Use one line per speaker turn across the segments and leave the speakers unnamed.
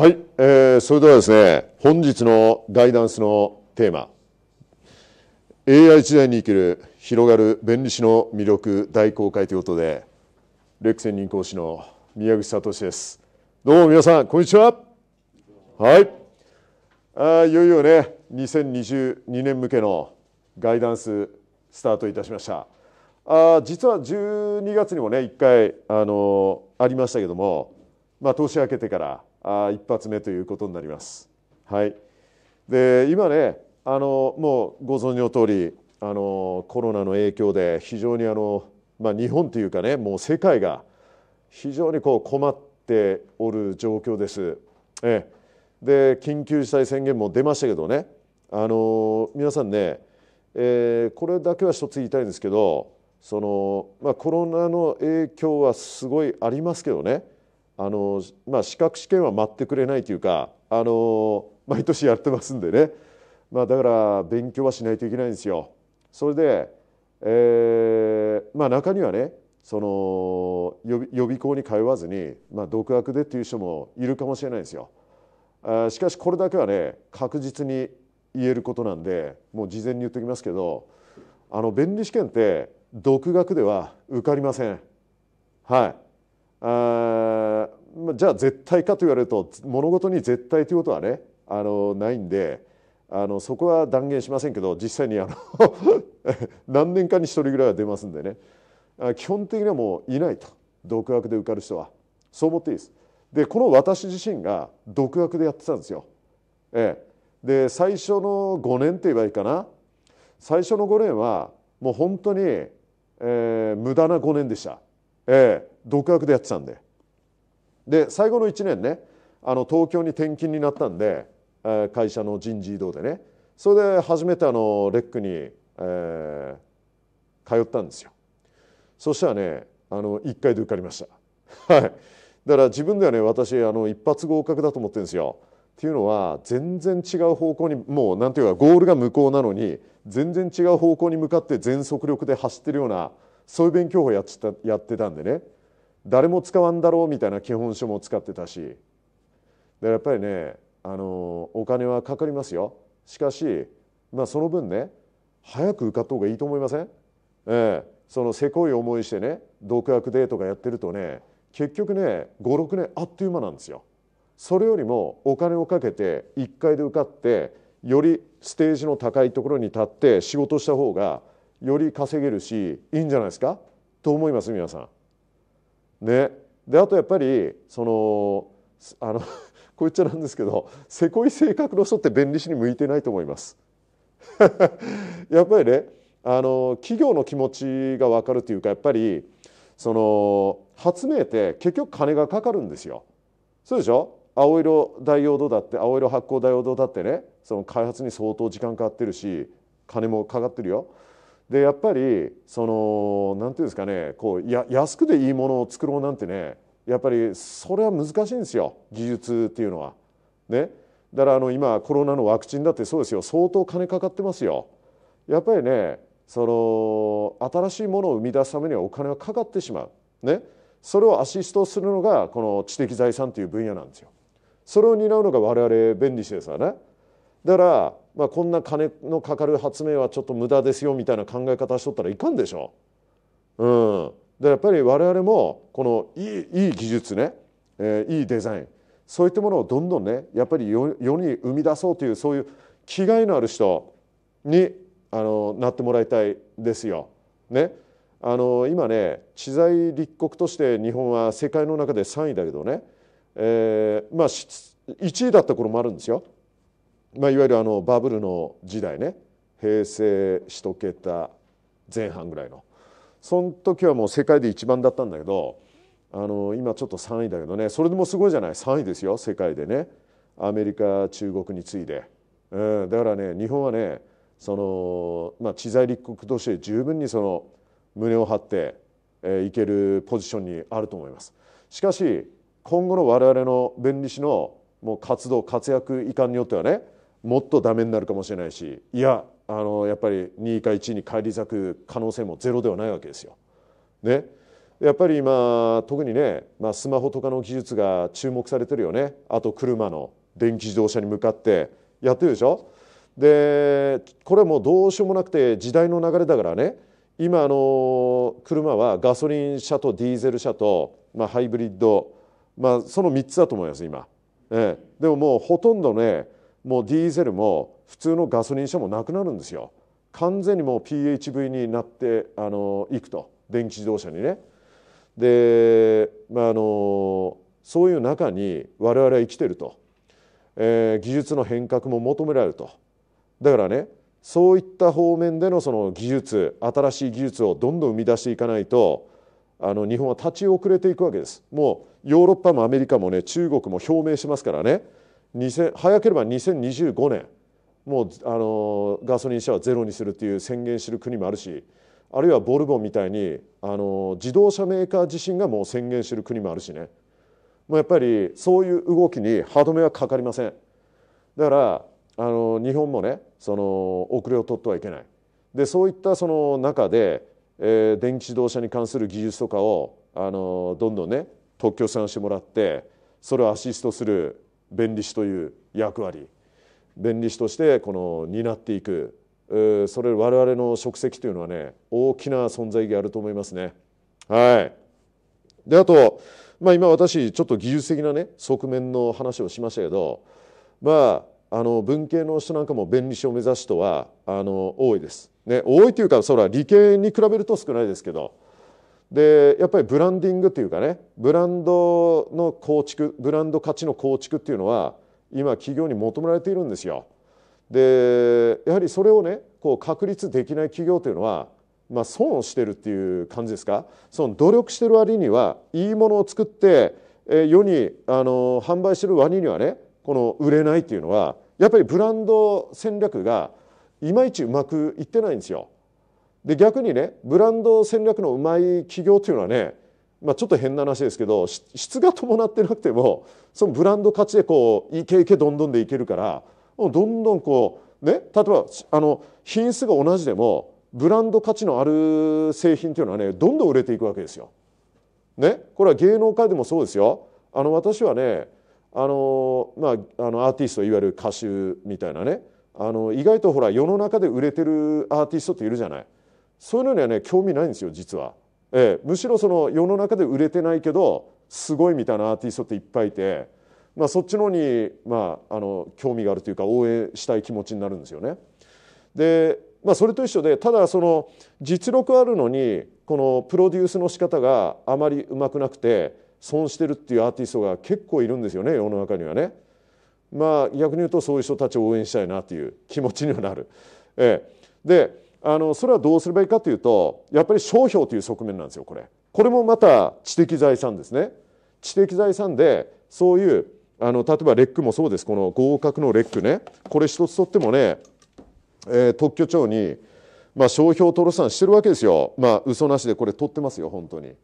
はい、えー、それではですね、本日のガイダンスのテーマ、AI 時代に生きる広がる弁理士の魅力大公開ということで、レクセン人講師の宮口聡です。どうも皆さん、こんにちは。はい。あいよいよね、2022年向けのガイダンススタートいたしました。あ実は12月にもね、1回、あのー、ありましたけども、まあ、年明けてから、あ一発目ということになります。はい、で今ねあのもうご存知の通りありコロナの影響で非常にあの、まあ、日本というかねもう世界が非常にこう困っておる状況です。ええ、で緊急事態宣言も出ましたけどねあの皆さんね、えー、これだけは一つ言いたいんですけどその、まあ、コロナの影響はすごいありますけどねあの、まあ、資格試験は待ってくれないというかあの毎年やってますんでね、まあ、だから勉強はしないといけないんですよ。それで、えーまあ、中にはねその予備予備校に通わずに、まあ、独学でっていう人もいるかもしれないですよ。あしかしこれだけはね確実に言えることなんでもう事前に言っておきますけどあの弁理試験って独学では受かりません。はいあじゃあ絶対かと言われると物事に絶対ということはねあのないんであのそこは断言しませんけど実際にあの 何年かに1人ぐらいは出ますんでね基本的にはもういないと独学で受かる人はそう思っていいです。でこの私自身が独学でやってたんですよ。ええ、で最初の5年って言えばいいかな最初の5年はもう本当に、えー、無駄な5年でした。ええ、独学でやってたんでで最後の1年ねあの東京に転勤になったんで、会社の人事異動でねそれで初めてあのレックに、えー、通ったんですよそしたらねあの1回で受かりました はいだから自分ではね私あの一発合格だと思ってるんですよっていうのは全然違う方向にもうなんていうかゴールが向こうなのに全然違う方向に向かって全速力で走ってるようなそういう勉強法やってたやってたんでね誰も使わんだろうみたいな基本書も使ってたしでやっぱりねあのお金はかかりますよしかし、まあ、その分ね早く受かった方がいいと思いません、ええ、そのせこい思いしてね独学でとかやってるとね結局ね56年あっという間なんですよ。それよりもお金をかけて1回で受かってよりステージの高いところに立って仕事した方がより稼げるしいいんじゃないですかと思います皆さん。ね、であとやっぱりそのあの こいつなんですけどせこい性格の人って弁理士に向いてないと思います やっぱりねあの企業の気持ちが分かるというかやっぱりその発明って結局金がかかるんですよ。そうでしょ青色大容堂だって青色発光大容堂だってねその開発に相当時間かかってるし金もかかってるよ。でやっぱりそのなんていうんですかねこうや安くでいいものを作ろうなんてねやっぱりそれは難しいんですよ技術っていうのは。ね、だからあの今コロナのワクチンだってそうですよ相当金かかってますよ。やっぱりねその新しいものを生み出すためにはお金はかかってしまう。ね、それをアシストするのがこの知的財産という分野なんですよ。それを担うのが我々弁理士ですわね。だから、まあ、こんな金のかかる発明はちょっと無駄ですよみたいな考え方しとったらいかんでしょ。うん、でやっぱり我々もこのいいいい技術ね、えー、いいデザインそういったものをどんどんねやっぱり世に生み出そうというそういう気概のある人にあのなってもらいたいですよ。ね、あの今ね知財立国として日本は世界の中で3位だけどね、えーまあ、1位だった頃もあるんですよまあ、いわゆるあのバブルの時代ね平成1桁前半ぐらいのその時はもう世界で一番だったんだけどあの今ちょっと3位だけどねそれでもすごいじゃない3位ですよ世界でねアメリカ中国に次いで、うん、だからね日本はねその、まあ、知財立国として十分にその胸を張って、えー、いけるポジションにあると思います。しかし今後の我々の弁理士のもう活動活躍いかんによってはねもっとダメになるかもしれないしいやあのやっぱり2か1に返り咲く可能性もゼロではないわけですよ。ね、やっぱり今特にね、まあ、スマホとかの技術が注目されてるよねあと車の電気自動車に向かってやってるでしょでこれはもうどうしようもなくて時代の流れだからね今あの車はガソリン車とディーゼル車と、まあ、ハイブリッド、まあ、その3つだと思います今、ええ、でももうほとんどねもうディーゼルも普通のガソリン車もなくなるんですよ完全にもう PHV になってあのいくと電気自動車にねで、まあ、あのそういう中に我々は生きてると、えー、技術の変革も求められるとだからねそういった方面でのその技術新しい技術をどんどん生み出していかないとあの日本は立ち遅れていくわけですもうヨーロッパもアメリカもね中国も表明しますからね早ければ2025年もうあのガソリン車はゼロにするっていう宣言する国もあるしあるいはボルボンみたいにあの自動車メーカー自身がもう宣言する国もあるしねもうやっぱりそういう動きに歯止めはかかりませんだからあの日本もねその遅れを取ってはいけないでそういったその中で、えー、電気自動車に関する技術とかをあのどんどんね特許さんしてもらってそれをアシストする弁理士という役割弁理士としてこの担っていくそれ我々の職責というのはね大きな存在意義あると思いますね。はい、であと、まあ、今私ちょっと技術的なね側面の話をしましたけどまああの文系の人なんかも弁理士を目指す人はあの多いです。ね、多いというかそれは理系に比べると少ないですけどでやっぱりブランディングというかねブランドの構築ブランド価値の構築っていうのは今企業に求められているんですよ。でやはりそれをねこう確立できない企業というのは、まあ、損をしてるっていう感じですかその努力してる割にはいいものを作って、え世にあの販売してる割にはねこの売れないっていうのはやっぱりブランド戦略がいまいちうまくいってないんですよ。で逆にねブランド戦略のうまい企業というのはね、まあ、ちょっと変な話ですけど質が伴ってなくてもそのブランド価値でこういけいけどんどんでいけるからどんどんこうね例えばあの品質が同じでもブランド価値のある製品というのはねどんどん売れていくわけですよ。ね、これは芸能界でもそうですよ。あの私はねあの、まあ、あのアーティストいわゆる歌手みたいなねあの意外とほら世の中で売れてるアーティストっているじゃない。そういうのにはね興味ないんですよ実は、えー、むしろその世の中で売れてないけどすごいみたいなアーティストっていっぱいいて、まあ、そっちの方に、まあ、あの興味があるというか応援したい気持ちになるんですよね。で、まあ、それと一緒でただその実力あるのにこのプロデュースの仕方があまりうまくなくて損してるっていうアーティストが結構いるんですよね世の中にはね。まあ逆に言うとそういう人たちを応援したいなという気持ちにはなる。ええ、であのそれはどうすればいいかというとやっぱり商標という側面なんですよこれ。これもまた知的財産ですね。知的財産でそういうあの例えばレックもそうですこの合格のレックねこれ一つとってもね、えー、特許庁に、まあ、商標登録んしてるわけですよまあ嘘なしでこれ取ってますよ本当に。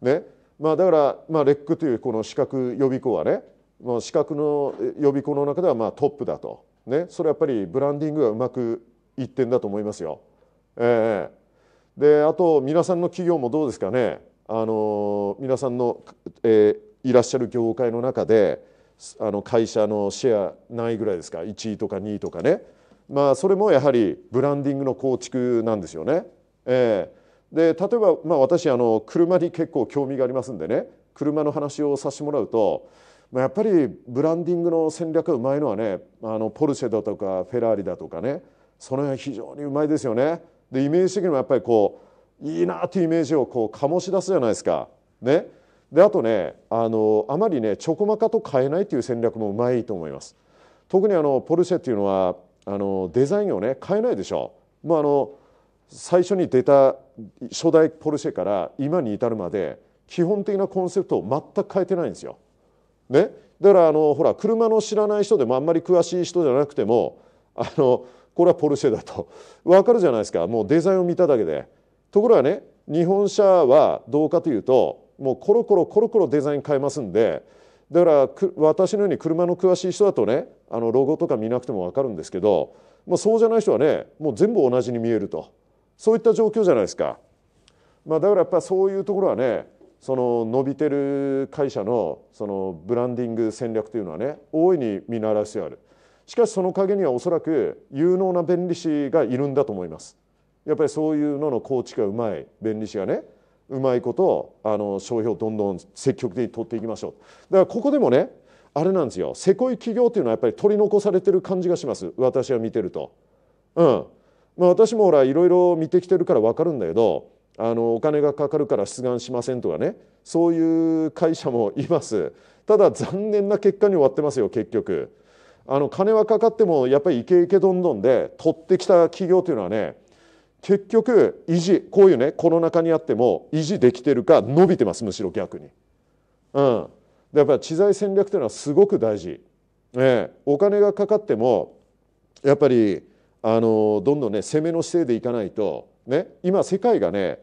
ねまあ、だから、まあ、レックというこの資格予備校はね、まあ、資格の予備校の中ではまあトップだと、ね、それはやっぱりブランディングがうまくいってんだと思いますよ。えー、であと皆さんの企業もどうですかねあの皆さんの、えー、いらっしゃる業界の中であの会社のシェア何位ぐらいですか1位とか2位とかね、まあ、それもやはりブランディングの構築なんですよね。えー、で例えば、まあ、私あの車に結構興味がありますんでね車の話をさせてもらうと、まあ、やっぱりブランディングの戦略がうまいのはねあのポルシェだとかフェラーリだとかねその辺非常にうまいですよね。でイメージ的にもやっぱりこういいなっていうイメージをこう醸し出すじゃないですか。ね、であとねあのあまりねちょこまかと変えないという戦略もうまいと思います。特にあのポルシェっていうのはあのデザインをね変えないでしょ。もうあの最初に出た初代ポルシェから今に至るまで基本的なコンセプトを全く変えてないんですよ。ね、だからあのほら車の知らない人でもあんまり詳しい人じゃなくてもあのこれはポルシェだと分かるじゃないですかもうデザインを見ただけでところがね日本車はどうかというともうコロコロコロコロデザイン変えますんでだから私のように車の詳しい人だとねあのロゴとか見なくても分かるんですけど、まあ、そうじゃない人はねもう全部同じに見えるとそういった状況じゃないですか、まあ、だからやっぱそういうところはねその伸びてる会社のそのブランディング戦略というのはね大いに見習う必要ある。しかしその陰にはおそらく有能な弁理士がいるんだと思いますやっぱりそういうのの構築がうまい弁理士がねうまいことあの商標をどんどん積極的に取っていきましょうだからここでもねあれなんですよせこい企業っていうのはやっぱり取り残されてる感じがします私は見てるとうんまあ私もほらいろいろ見てきてるから分かるんだけどあのお金がかかるから出願しませんとかねそういう会社もいますただ残念な結果に終わってますよ結局あの金はかかってもやっぱりイケイケどんどんで取ってきた企業というのはね結局維持こういうねコロナ禍にあっても維持できてるか伸びてますむしろ逆に。うん、やっぱり知財戦略というのはすごく大事、ね、お金がかかってもやっぱりあのどんどんね攻めの姿勢でいかないと、ね、今世界がね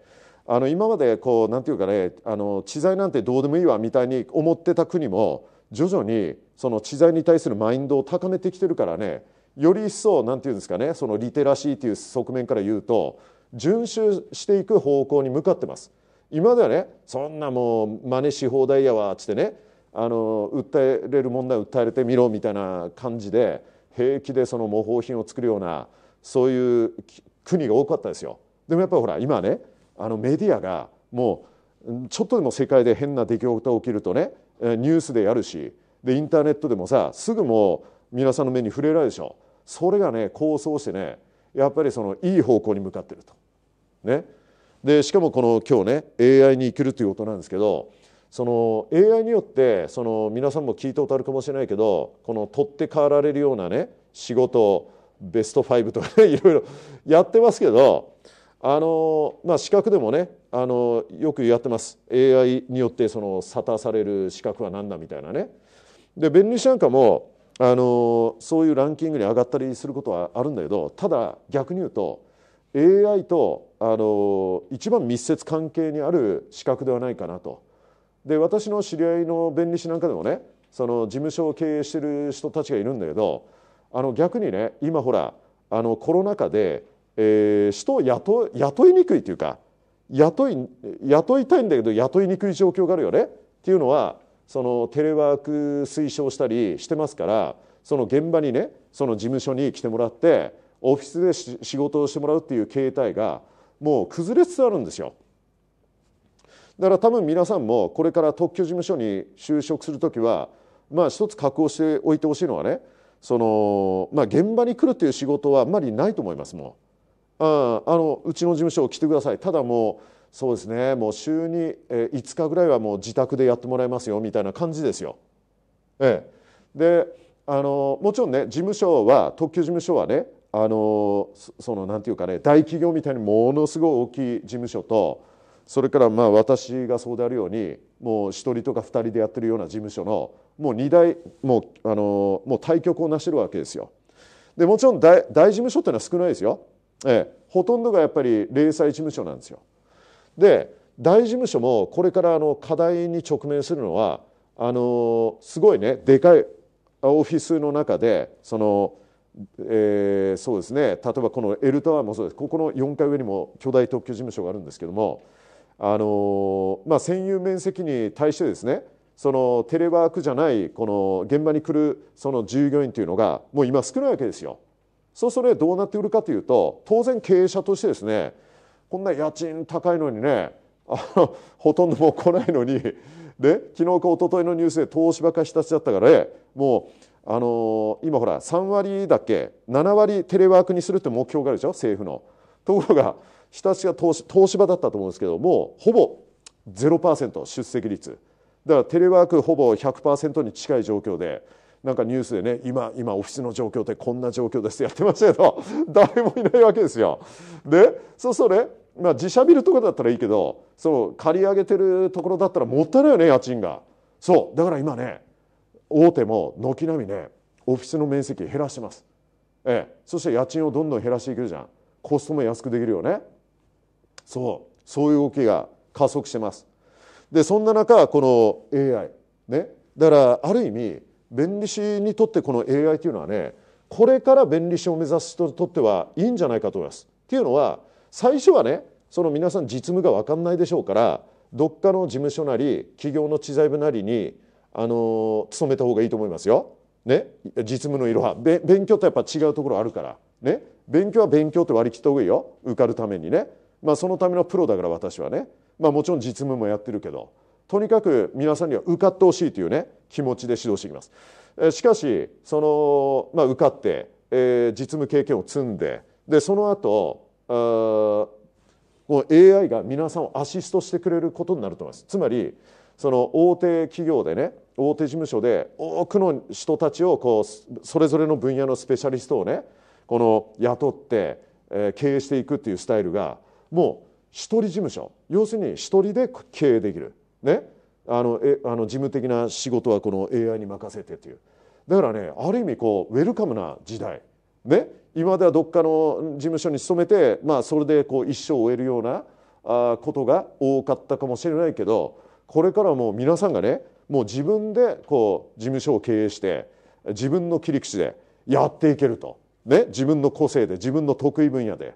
あの今までこうなんていうかねあの知財なんてどうでもいいわみたいに思ってた国も徐々にその知財に対するマインドを高めてきてるからねより一層なんて言うんですかねそのリテラシーという側面から言うと遵守していく方向に向かってます。今ではねそんなもう真似し放題やわっつってねあの訴えれる問題訴えれてみろみたいな感じで平気でその模倣品を作るようなそういう国が多かったですよ。でもやっぱりほら今ねあのメディアがもうちょっとでも世界で変な出来事が起きるとねニュースでやるしでインターネットでもさすぐもう皆さんの目に触れられるでしょそれがね構想してねやっぱりそのいい方向に向かってると。ね、でしかもこの今日ね AI に生きるということなんですけどその AI によってその皆さんも聞いたことあるかもしれないけどこの取って代わられるようなね仕事ベスト5とかね いろいろやってますけどあの、まあ、資格でもねあのよくやってます AI によってその沙汰される資格は何だみたいなねで弁理士なんかもあのそういうランキングに上がったりすることはあるんだけどただ逆に言うと AI とあの一番密接関係にある資格ではないかなと。で私の知り合いの弁理士なんかでもねその事務所を経営してる人たちがいるんだけどあの逆にね今ほらあのコロナ禍で、えー、人を雇雇いにくいというか雇い雇いたいんだけど雇いにくい状況があるよねっていうのはそのテレワーク推奨したりしてますからその現場にねその事務所に来てもらってオフィスで仕事をしてもらうっていう形態がもう崩れつつあるんですよ。だから多分皆さんもこれから特許事務所に就職する時はまあ一つ確保しておいてほしいのはねその、まあ、現場に来るという仕事はあんまりないと思いますもうああのうちの事務所来てくださいただもうそうですねもう週に5日ぐらいはもう自宅でやってもらいますよみたいな感じですよ。ええ、であのもちろんね事務所は特許事務所はねあのそのなんていうかね大企業みたいにものすごい大きい事務所とそれからまあ私がそうであるようにもう1人とか2人でやってるような事務所のもう2台もうあのもう対局をなしてるわけですよ。でもちろん大大事務所っていうのは少ないですよ。ええ、ほとんどがやっぱり零細事務所なんですよ。で大事務所もこれからあの課題に直面するのはあのすごいねでかいオフィスの中でその、えー、そうですね例えばこのエルタワーもそうですここの4階上にも巨大特許事務所があるんですけどもあの、まあ、占有面積に対してですねそのテレワークじゃないこの現場に来るその従業員というのがもう今少ないわけですよ。そうするとどうなってくるかというと当然経営者としてですねこんな家賃高いのにねあのほとんどもう来ないのにで昨日か一昨日のニュースで東芝かし立ちだったからねもう、あの今ほら3割だけ7割テレワークにするって目標があるでしょ政府の。ところが日立が東芝だったと思うんですけどもうほぼ0%出席率だからテレワークほぼ100%に近い状況で。なんかニュースでね今今オフィスの状況ってこんな状況ですやってましたけど 誰もいないわけですよ。でそうするとね、まあ、自社ビルとかだったらいいけどそう借り上げてるところだったらもったいないよね家賃が。そうだから今ね大手も軒並みねオフィスの面積減らしてます。ええ、そして家賃をどんどん減らしていけるじゃんコストも安くできるよねそうそういう動きが加速してますでそんな中この AI ねだからある意味弁理士にとってこの AI というのはねこれから弁理士を目指す人にとってはいいんじゃないかと思います。っていうのは最初はねその皆さん実務が分かんないでしょうからどっかの事務所なり企業の知財部なりにあの勤めた方がいいと思いますよ。ね、実務の色は勉強とやっぱ違うところあるから、ね、勉強は勉強って割り切った方がいいよ受かるためにね、まあ、そのためのプロだから私はね、まあ、もちろん実務もやってるけどとにかく皆さんには受かってほしいというね気持ちで指導していきます。しかしその、まあ、受かって、えー、実務経験を積んででその後あこの AI が皆さんをアシストしてくれることになると思います。つまりその大手企業でね大手事務所で多くの人たちをこうそれぞれの分野のスペシャリストをねこの雇って、えー、経営していくっていうスタイルがもう一人事務所要するに一人で経営できるね、あのえあの事務的な仕事はこの AI に任せてというだからねある意味こうウェルカムな時代、ね、今ではどっかの事務所に勤めて、まあ、それでこう一生を終えるようなあことが多かったかもしれないけどこれからもう皆さんがねもう自分でこう事務所を経営して自分の切り口でやっていけると、ね、自分の個性で自分の得意分野で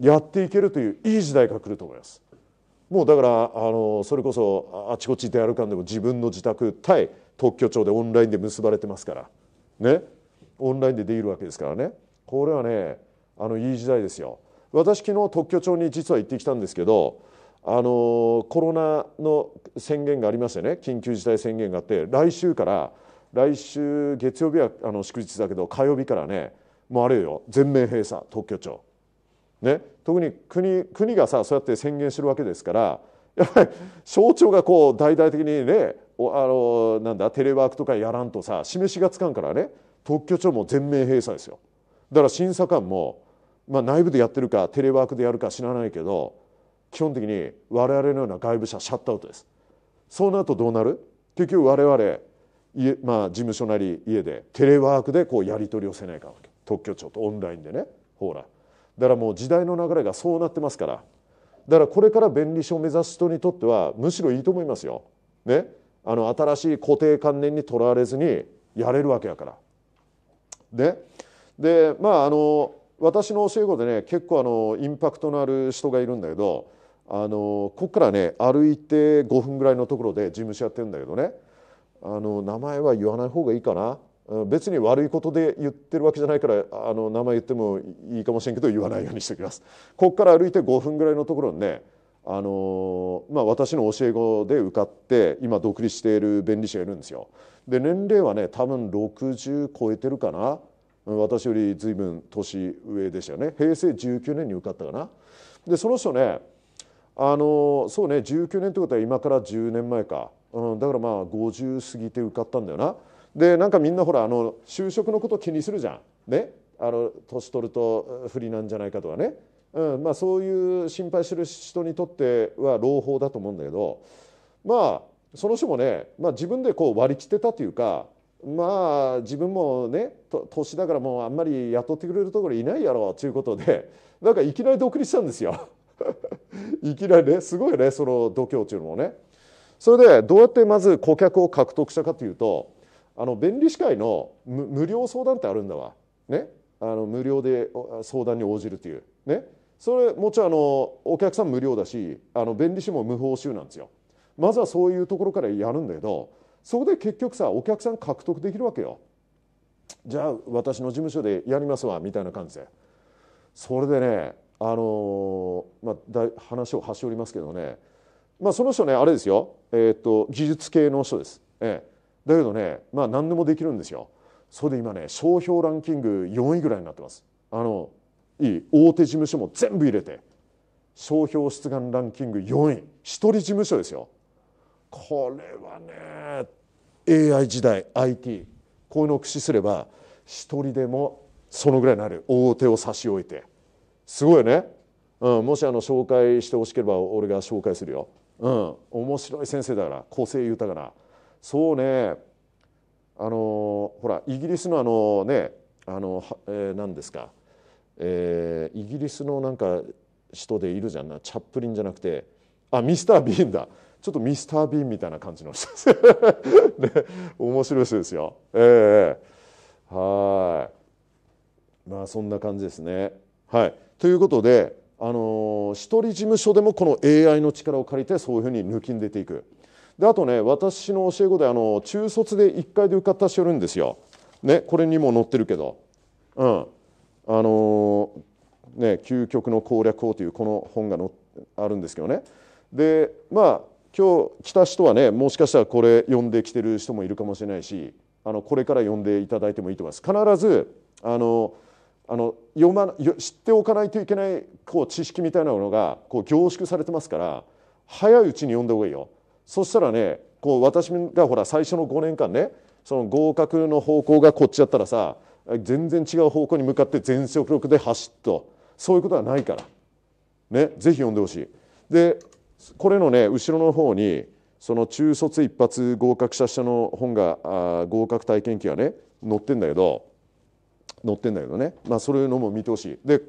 やっていけるといういい時代が来ると思います。もうだからあのそれこそあちこち出歩かんでも自分の自宅対特許庁でオンラインで結ばれてますからねオンラインでできるわけですからねこれはねあのいい時代ですよ。私昨日特許庁に実は行ってきたんですけどあのコロナの宣言がありましてね緊急事態宣言があって来週から来週月曜日はあの祝日だけど火曜日からねもうあれよ全面閉鎖特許庁ね、特に国国がさそうやって宣言してるわけですからやっぱり省庁がこう大々的にねあのなんだテレワークとかやらんとさ示しがつかんからね特許庁も全面閉鎖ですよだから審査官も、まあ、内部でやってるかテレワークでやるか知らないけど基本的に我々のような外部者シャットアウトですそうなるとどうなる結局我々家、まあ、事務所なり家でテレワークでこうやり取りをせないかわけ特許庁とオンラインでねほらだからもう時代の流れがそうなってますからだからこれから便利書を目指す人にとってはむしろいいと思いますよ。ね、あの新しい固定観念にとらわれずにやれるわけやから。ででまああの私の教え子でね結構あのインパクトのある人がいるんだけどあのここからね歩いて5分ぐらいのところで事務所やってるんだけどねあの名前は言わない方がいいかな別に悪いことで言ってるわけじゃないからあの名前言ってもいいかもしれんけど言わないようにしておきます。ここから歩いて5分ぐらいのところにねあのまあ、私の教え子で受かって今独立している弁理士がいるんですよ。で年齢はね多分60超えてるかな私より随分年上でしたよね平成19年に受かったかな。でその人ねあのそうね19年ってことは今から10年前か、うん、だからまあ50過ぎて受かったんだよな。でなんかみんなほらあの就職のこと気にするじゃんねあの年取ると不利なんじゃないかとかね、うんまあ、そういう心配する人にとっては朗報だと思うんだけどまあその人もね、まあ、自分でこう割り切ってたというかまあ自分もね年だからもうあんまり雇ってくれるところいないやろということで なんかいきなり独立したんですよ いきなりねすごいねその度胸っていうのもねそれでどうやってまず顧客を獲得したかというとあの弁理士会の無料相談ってあるんだわ、ね、あの無料で相談に応じるという、ね、それもちろんあのお客さん無料だしあの弁理士も無報酬なんですよまずはそういうところからやるんだけどそこで結局さお客さん獲得できるわけよじゃあ私の事務所でやりますわみたいな感じでそれでねあのまあ、だ話を端折りますけどね、まあ、その人ねあれですよ、えーと、と技術系の人です、ええ、だけどねまあ何でもできるんですよそれで今ね商標ランキング4位ぐらいになってますあのいい大手事務所も全部入れて商標出願ランキング4位一人事務所ですよこれはね AI 時代 IT こういうのを駆使すれば一人でもそのぐらいになる大手を差し置いてすごいよね、うん、もしあの紹介してほしければ俺が紹介するよ、うん、面白い先生だから個性豊かなそうねあのほらイギリスのあのねあの、えー、何ですか、えー、イギリスのなんか人でいるじゃんなチャップリンじゃなくてあミスター・ビーンだちょっとミスター・ビーンみたいな感じの人です、ね、面白い人ですよええー、はいまあそんな感じですねはいということであのー、一人事務所でもこの AI の力を借りてそういうふうに抜きん出ていく。であとね私の教え子であの中卒で1階で受かった人いるんですよ、ね、これにも載ってるけど、うん、あのね「究極の攻略法」というこの本がのあるんですけどねでまあ今日来た人はねもしかしたらこれ読んできてる人もいるかもしれないしあのこれから読んでいただいてもいいと思います必ずあのあの読ま知っておかないといけないこう知識みたいなものがこう凝縮されてますから早いうちに読んだ方がいいよそしたらねこう私がほら最初の5年間ねその合格の方向がこっちだったらさ全然違う方向に向かって全速力で走っとそういうことはないから、ね、ぜひ読んでほしい。でこれのね後ろの方にその中卒一発合格者者の本があ合格体験記がね載ってんだけど載ってんだけどね、まあ、そういうのも見てほしい。で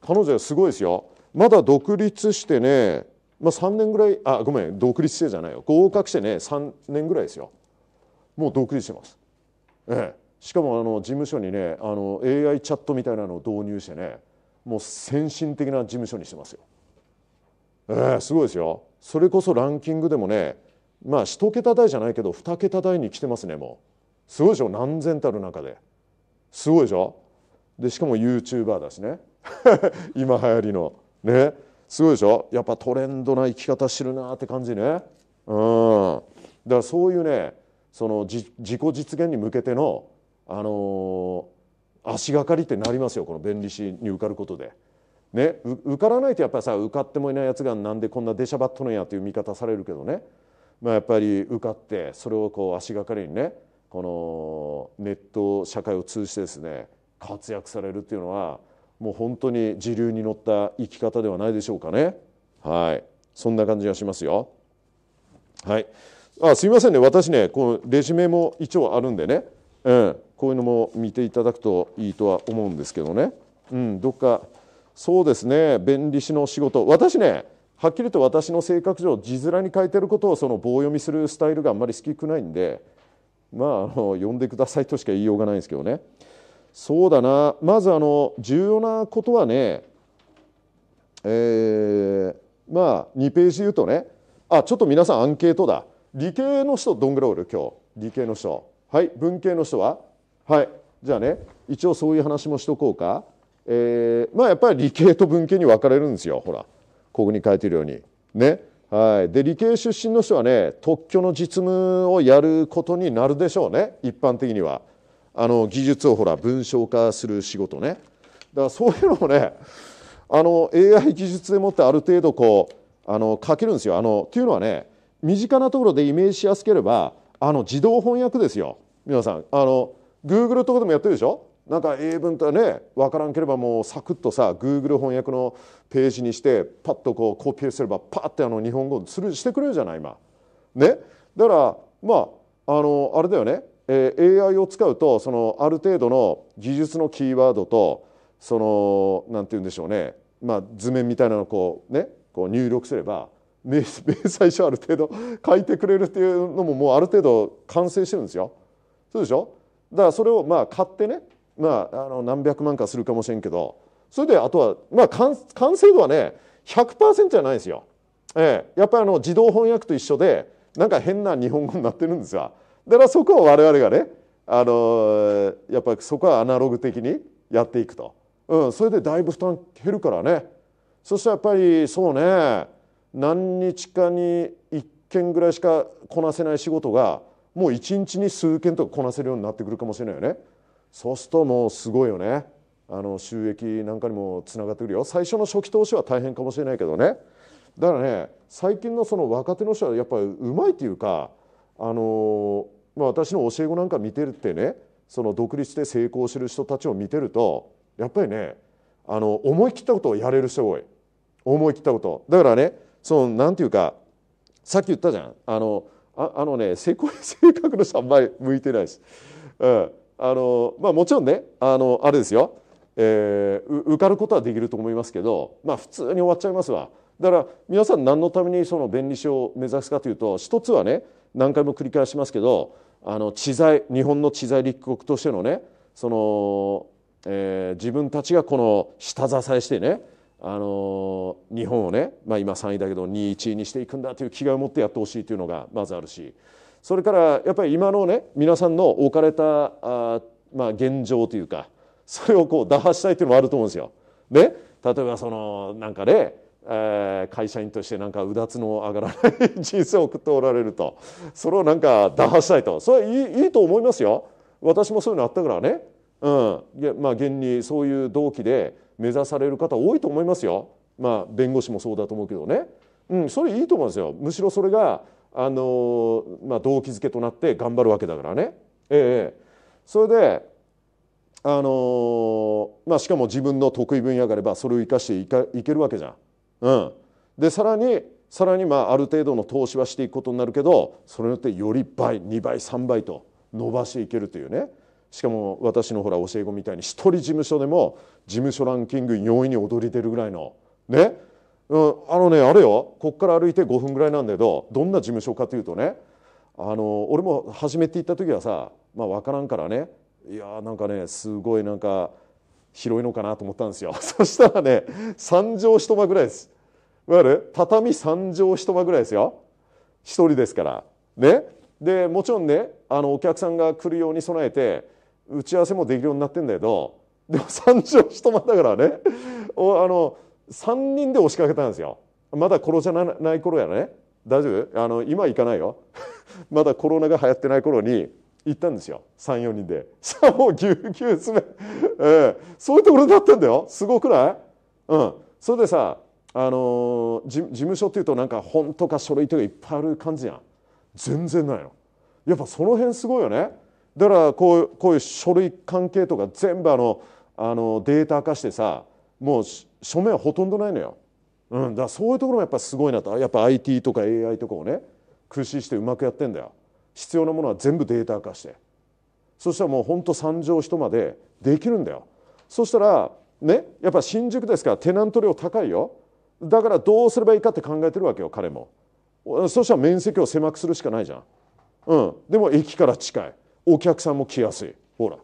彼女はすごいですよまだ独立してねまあ、3年ぐらいあごめん独立してじゃないよ合格してね3年ぐらいですよもう独立してます、ええ、しかもあの事務所にねあの AI チャットみたいなのを導入してねもう先進的な事務所にしてますよええ、すごいですよそれこそランキングでもねまあ1桁台じゃないけど2桁台に来てますねもうすごいでしょ何千たる中ですごいでしょでしかも YouTuber だしね 今流行りのねすごいでしょやっぱトレンドな生き方してるなって感じねうんだからそういうねその自己実現に向けてのあのー、足がかりってなりますよこの弁理士に受かることで。ね、受からないとやっぱりさ受かってもいないやつがなんでこんな出しゃばっとるんやという見方されるけどね、まあ、やっぱり受かってそれをこう足がかりにねこのネット社会を通じてですね活躍されるっていうのはもう本当に時流に乗った生き方ではないでしょうかね。はい、そんな感じがしますよ。はい、あすいませんね私ねこのレジュメも一応あるんでね、うん、こういうのも見ていただくといいとは思うんですけどね、うん、どっかそうですね弁理士の仕事私ねはっきりと私の性格上字面に書いてることをその棒読みするスタイルがあんまり好きくないんでまああの呼んでくださいとしか言いようがないんですけどね。そうだなまずあの重要なことはねえー、まあ2ページ言うとねあちょっと皆さんアンケートだ理系の人どんぐらいおる今日理系の人はい文系の人ははいじゃあね一応そういう話もしとこうかえー、まあやっぱり理系と文系に分かれるんですよほらここに書いてるようにねはいで理系出身の人はね特許の実務をやることになるでしょうね一般的には。あの技術をほら文章化する仕事ねだからそういうのもねあの AI 技術でもってある程度こうあの書けるんですよあのというのはね身近なところでイメージしやすければあの自動翻訳ですよ皆さんあの Google とかでもやってるでしょなんか英文とね分からんければもうサクッとさ Google 翻訳のページにしてパッとこうコピーすればパッてあの日本語するしてくれるじゃない今。ねだからまああのあれだよねえー、AI を使うとそのある程度の技術のキーワードとそのなんて言うんでしょうね、まあ、図面みたいなのをこう、ね、こう入力すれば明細書ある程度 書いてくれるっていうのももうある程度完成してるんですよ。そうでしょだからそれをまあ買ってね、まあ、あの何百万かするかもしれんけどそれであとは、まあ完、完成度はね100%じゃないですよ。えやっぱりあの自動翻訳と一緒でなんか変な日本語になってるんですよ。だからそこを我々がねあのやっぱりそこはアナログ的にやっていくと、うん、それでだいぶ負担減るからねそしたらやっぱりそうね何日かに1件ぐらいしかこなせない仕事がもう1日に数件とかこなせるようになってくるかもしれないよねそうするともうすごいよねあの収益なんかにもつながってくるよ最初の初期投資は大変かもしれないけどねだからね最近のその若手の人はやっぱりうまいというかあのまあ、私の教え子なんか見てるってねその独立して成功してる人たちを見てるとやっぱりねあの思い切ったことをやれる人多い思い切ったことだからねそのなんていうかさっき言ったじゃんあのああのね成功性格の人あんまり向いてないです、うん、あのまあもちろんねあのあれですよ、えー、受かることはできると思いますけどまあ普通に終わっちゃいますわだから皆さん何のためにその弁理士を目指すかというと一つはね何回も繰り返しますけどあの知財日本の知財立国としてのねその、えー、自分たちがこの下支えしてねあの日本をね、まあ、今3位だけど2位1位にしていくんだという気概を持ってやってほしいというのがまずあるしそれからやっぱり今のね皆さんの置かれたあ、まあ、現状というかそれをこう打破したいというのもあると思うんですよ。ね、例えばそのなんかねえー、会社員としてなんかうだつの上がらない人生を送っておられるとそれをなんか打破したいとそれいいいいと思いますよ私もそういうのあったからね、うんまあ、現にそういう動機で目指される方多いと思いますよ、まあ、弁護士もそうだと思うけどね、うん、それいいと思うんですよむしろそれが、あのまあ、動機づけとなって頑張るわけだからね。ええ、それであのまあ、しかも自分の得意分野があればそれを生かしていかいけるわけじゃん。うん、でさらにさらにまあある程度の投資はしていくことになるけどそれによってより倍2倍3倍と伸ばしていけるというねしかも私のほら教え子みたいに一人事務所でも事務所ランキング4位に躍り出るぐらいのね、うん、あのねあれよこっから歩いて5分ぐらいなんだけどどんな事務所かというとねあの俺も初めて行った時はさまあ分からんからねいやーなんかねすごいなんか。広いのかなと思ったんですよ。そしたらね、三畳一間ぐらいです。いわゆる畳三畳一間ぐらいですよ。一人ですから。ね。で、もちろんね、あの、お客さんが来るように備えて、打ち合わせもできるようになってんだけど、でも3畳一間だからね、おあの、3人で押しかけたんですよ。まだコロじゃない頃やね。大丈夫あの、今行かないよ。まだコロナが流行ってない頃に、行ったんですよ34人で さあもうぎゅうぎゅう詰め、えー、そういうところだったんだよすごくない、うん、それでさ、あのー、事務所っていうとなんか本とか書類とかいっぱいある感じやん全然ないのやっぱその辺すごいよねだからこうこういう書類関係とか全部あのあのデータ化してさもう書面はほとんどないのよ、うん、だからそういうところもやっぱすごいなとやっぱ IT とか AI とかをね駆使してうまくやってんだよ必要なものは全部データ化してそしたらもうほんと三畳一までできるんだよそしたらねやっぱ新宿ですからテナント料高いよだからどうすればいいかって考えてるわけよ彼もそしたら面積を狭くするしかないじゃんうんでも駅から近いお客さんも来やすいほら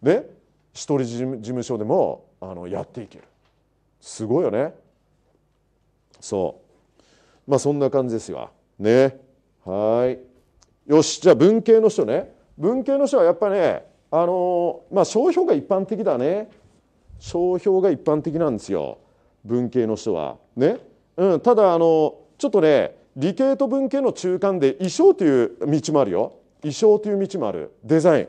ね一人事務所でもあのやっていけるすごいよねそうまあそんな感じですよねはいよしじゃあ文系の人ね文系の人はやっぱねあのまあ商標が一般的だね商標が一般的なんですよ文系の人はね、うん、ただあのちょっとね理系と文系の中間で衣装という道もあるよ衣装という道もあるデザイン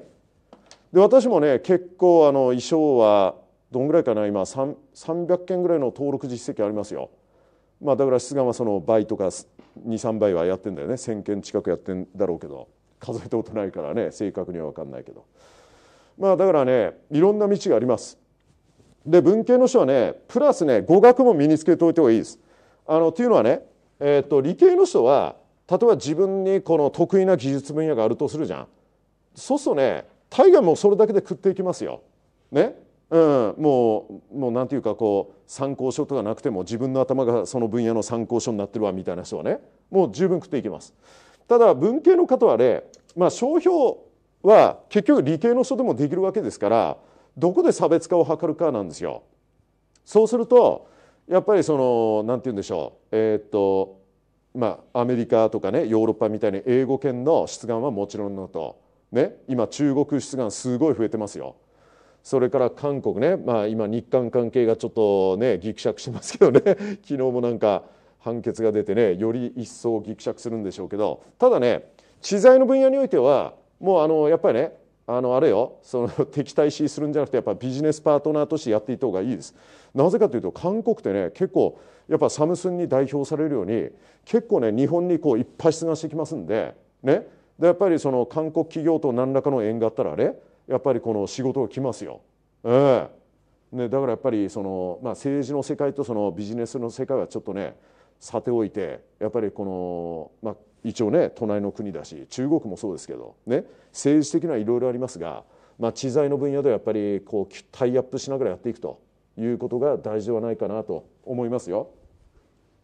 で私もね結構あの衣装はどんぐらいかな今300件ぐらいの登録実績ありますよまあ、だから出願はその倍とか23倍はやってんだよね1,000件近くやってんだろうけど数えたことないからね正確には分かんないけどまあだからねいろんな道がありますで文系の人はねプラスね語学も身につけておいた方がいいですあのというのはね、えーと、と理系の人は例えば自分にこの得意な技術分野があるとするじゃんそうするとね大概もうそれだけで食っていきますよねうん、もうもうなんていうかこう参考書とかなくても自分の頭がその分野の参考書になってるわみたいな人はねもう十分食っていけます。ただ文系の方はね、まあ、商標は結局理系の人でもできるわけですからどこで差別化を図るかなんですよ。そうするとやっぱりそのなんて言うんでしょうえー、っとまあアメリカとかねヨーロッパみたいに英語圏の出願はもちろんのとね今中国出願すごい増えてますよ。それから韓国ね、まあ、今日韓関係がちょっとねぎくしゃくしてますけどね 昨日もなんか判決が出てねより一層ぎくしゃくするんでしょうけどただね知財の分野においてはもうあのやっぱりねあのあれよその 敵対視するんじゃなくてやっぱビジネスパートナーとしてやっていった方がいいです。なぜかというと韓国ってね結構やっぱサムスンに代表されるように結構ね日本にこういっぱい出願してきますんでねでやっぱりその韓国企業と何らかの縁があったらあれやっぱりこの仕事が来ますよ。えーね、だからやっぱりその、まあ、政治の世界とそのビジネスの世界はちょっとねさておいてやっぱりこの、まあ、一応ね隣の国だし中国もそうですけど、ね、政治的にはいろいろありますが、まあ、知財の分野ではやっぱりこうタイアップしながらやっていくということが大事ではないかなと思いますよ。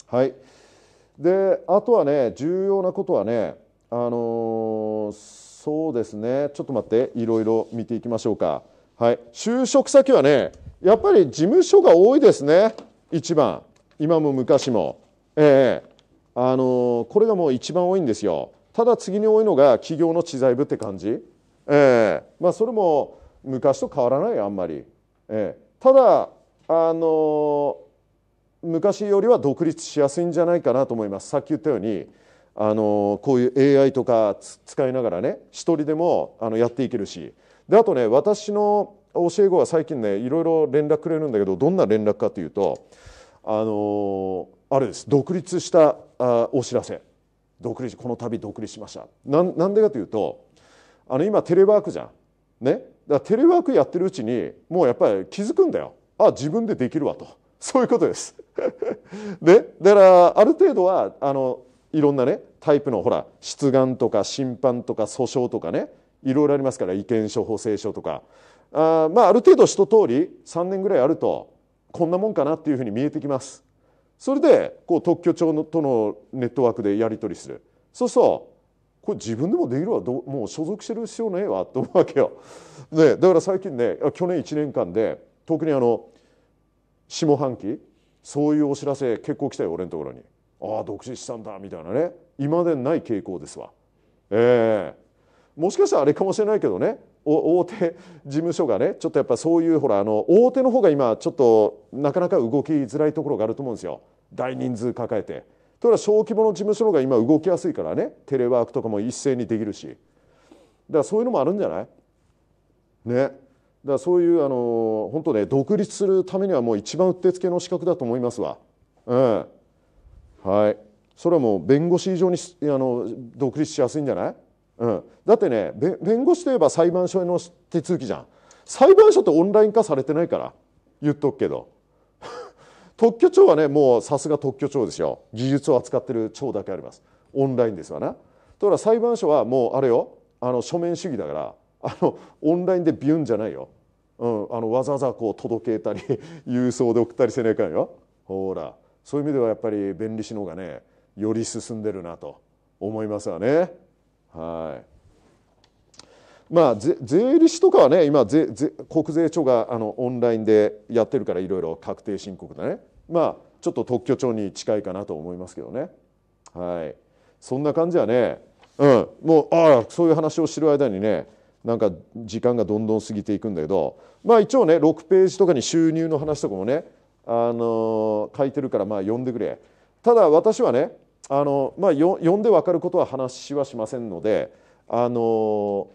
はいであとはね重要なことはねあのーそうですねちょっと待っていろいろ見ていきましょうかはい就職先はねやっぱり事務所が多いですね一番今も昔もええあのこれがもう一番多いんですよただ次に多いのが企業の知財部って感じええまあそれも昔と変わらないあんまり、ええ、ただあの昔よりは独立しやすいんじゃないかなと思いますさっき言ったようにあのこういう AI とか使いながらね一人でもあのやっていけるしであとね私の教え子は最近ねいろいろ連絡くれるんだけどどんな連絡かというとあのあれです独立したあお知らせ独立この度独立しましたなんでかというとあの今テレワークじゃんねだテレワークやってるうちにもうやっぱり気づくんだよあ自分でできるわとそういうことですで だからある程度はあのいろんなねタイプのほら出願とか審判とか訴訟とかねいろいろありますから意見書補正書とかあまあある程度一通り3年ぐらいあるとこんなもんかなっていうふうに見えてきますそれでこう特許庁のとのネットワークでやり取りするそうするとこれ自分でもできるわどもう所属してる必要ねえわと思うわけよ、ね、だから最近ね去年1年間で特にあの下半期そういうお知らせ結構来たよ俺のところにああ独身したんだみたいなね今でない傾向ですわ。えー、もしかしたらあれかもしれないけどね大手事務所がねちょっとやっぱそういうほらあの大手の方が今ちょっとなかなか動きづらいところがあると思うんですよ大人数抱えて。というのは小規模の事務所の方が今動きやすいからねテレワークとかも一斉にできるしだからそういうのもあるんじゃないねだからそういうあの本当ね独立するためにはもう一番うってつけの資格だと思いますわ。うんはいそれはもう弁護士以上にあの独立しやすいんじゃない、うん、だってね弁護士といえば裁判所への手続きじゃん裁判所ってオンライン化されてないから言っとくけど 特許庁はねもうさすが特許庁ですよ技術を扱ってる庁だけありますオンラインですわなだから裁判所はもうあれよあの書面主義だからあのオンラインでビュンじゃないよ、うん、あのわざわざこう届けたり郵送で送ったりせねえかんよほらそういう意味ではやっぱり弁理士の方がねより進んでるなと思いますわね。はいまあ、税理士とかはね今税税国税庁があのオンラインでやってるからいろいろ確定申告だね、まあ、ちょっと特許庁に近いかなと思いますけどね、はい、そんな感じはね、うん、もうああそういう話をしてる間にねなんか時間がどんどん過ぎていくんだけど、まあ、一応ね6ページとかに収入の話とかもねあの書いてるからまあ読んでくれただ私はねあの、まあ、読んで分かることは話はしませんのであの、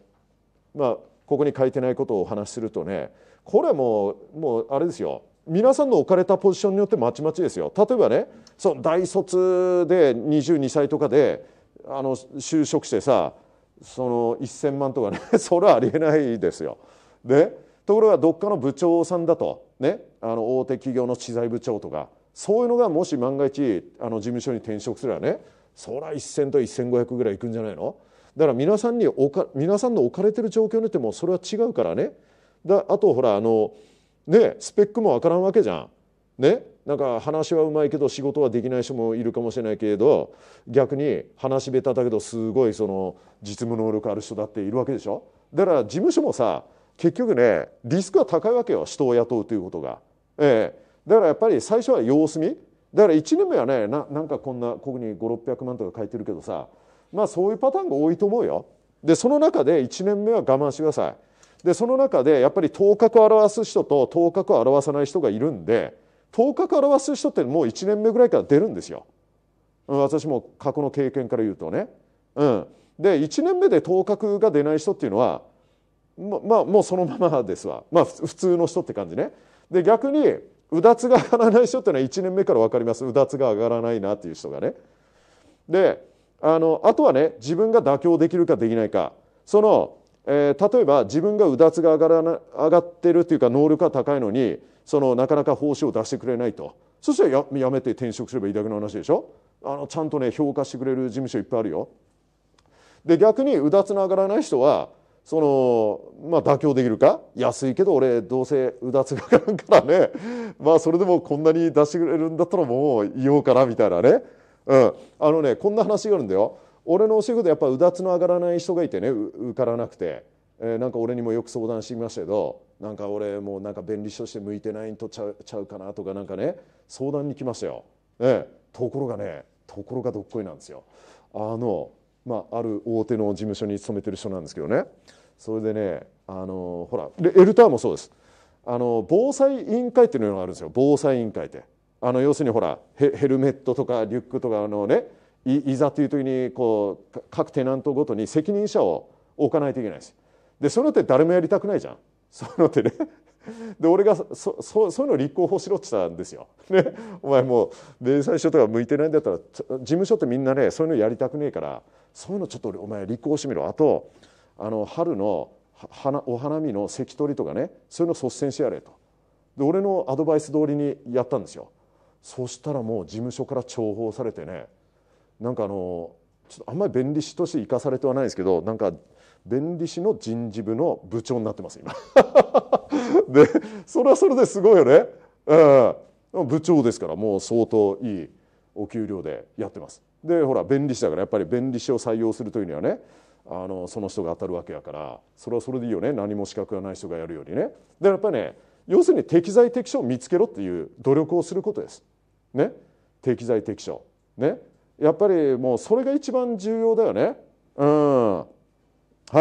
まあ、ここに書いてないことをお話しするとねこれはもうもうあれですよ皆さんの置かれたポジションによってまちまちですよ例えばねその大卒で22歳とかであの就職してさその1,000万とかね それはありえないですよ。でところがどっかの部長さんだとねあの大手企業の知財部長とかそういうのがもし万が一あの事務所に転職すればねそゃ1,000と1,500ぐらいいくんじゃないのだから皆さんにおか皆さんの置かれてる状況によってもそれは違うからねだあとほらあのねスペックもわからんわけじゃん。ね、なんか話はうまいけど仕事はできない人もいるかもしれないけれど逆に話下手だけどすごいその実務能力ある人だっているわけでしょだから事務所もさ結局ねリスクは高いわけよ人を雇うということがえー、だからやっぱり最初は様子見だから1年目はねななんかこんなここに5600万とか書いてるけどさまあそういうパターンが多いと思うよ。でその中で1年目は我慢してください。でその中でやっぱり頭角を表す人と頭角を表さない人がいるんで頭角を表す人ってもう1年目ぐらいから出るんですよ。私も過去の経験から言うとね。うん、で1年目で頭角が出ない人っていうのはままあもうそのままですわまあ普通の人って感じねで逆にうだつが上がらない人っていうのは1年目から分かりますうだつが上がらないなっていう人がね。であのあとはね自分が妥協できるかできないかその、えー、例えば自分がうだつが上がらな上がってるっていうか能力が高いのにそのなかなか報酬を出してくれないとそしたらややめて転職すればいいだけの話でしょあのちゃんとね評価してくれる事務所いっぱいあるよ。で逆にうだつの上がらない人はその、まあ、妥協できるか安いけど俺どうせうだつがかんからねまあそれでもこんなに出してくれるんだったらもう言おうかなみたいなね、うん、あのねこんな話があるんだよ俺のお仕事やっぱうだつの上がらない人がいてね受からなくて、えー、なんか俺にもよく相談してきましたけどなんか俺もうなんか便利書として向いてないんとちゃうちゃうかなとかなんかね相談に来ましたよ、えところがねところがどっこいなんですよあのまあある大手の事務所に勤めてる人なんですけどねそれでねあのほらエルターもそうですあの防災委員会っていうのがあるんですよ防災委員会ってあの要するにほらヘルメットとかリュックとかあのねいざという時にこう各テナントごとに責任者を置かないといけないですでそのって誰もやりたくないじゃんそういうのってねで俺がそそそういうの立候補しろって言ったんですよ。ね、お前もう連載書とか向いてないんだったら事務所ってみんなねそういうのやりたくねえからそういうのちょっとお前立候補してみろあとあの春の花お花見の関取とかねそういうの率先してやれとで俺のアドバイス通りにやったんですよそしたらもう事務所から重宝されてねなんかあのちょっとあんまり弁理士として生かされてはないですけどなんか弁理士の人事部の部長になってます今 でそれはそれですごいよね、うん、部長ですからもう相当いいお給料でやってますでほら弁理士だからやっぱり弁理士を採用するというにはねあのその人が当たるわけやからそれはそれでいいよね何も資格がない人がやるよりね。でやっぱりね要するに適材適所を見つけろっていう努力をすることです。ね、適材適所、ね、やっぱりもうそれが一番重要だよね。うんは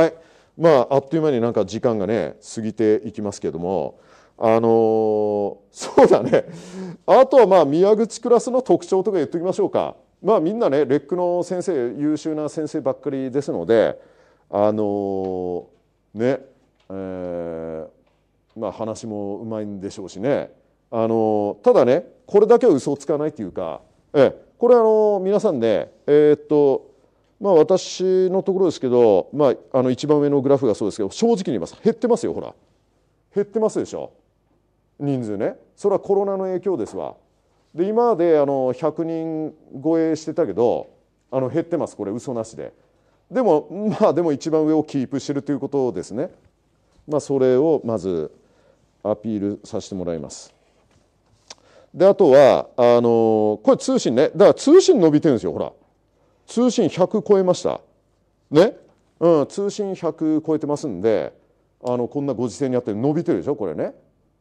いまあ、あっという間になんか時間がね過ぎていきますけどもあのー、そうだねあとはまあ宮口クラスの特徴とか言っときましょうか。まあみんなねレックの先生優秀な先生ばっかりですのであのねえー、まあ話もうまいんでしょうしねあのただねこれだけは嘘をつかないというか、ええ、これあの皆さんねえー、っとまあ私のところですけど、まあ、あの一番上のグラフがそうですけど正直に言います減ってますよほら減ってますでしょ人数ねそれはコロナの影響ですわ。で今まであの100人超えしてたけどあの減ってますこれ嘘なしででもまあでも一番上をキープしてるということですね、まあ、それをまずアピールさせてもらいますであとはあのこれ通信ねだから通信伸びてるんですよほら通信100超えましたねうん通信100超えてますんであのこんなご時世にあって伸びてるでしょこれね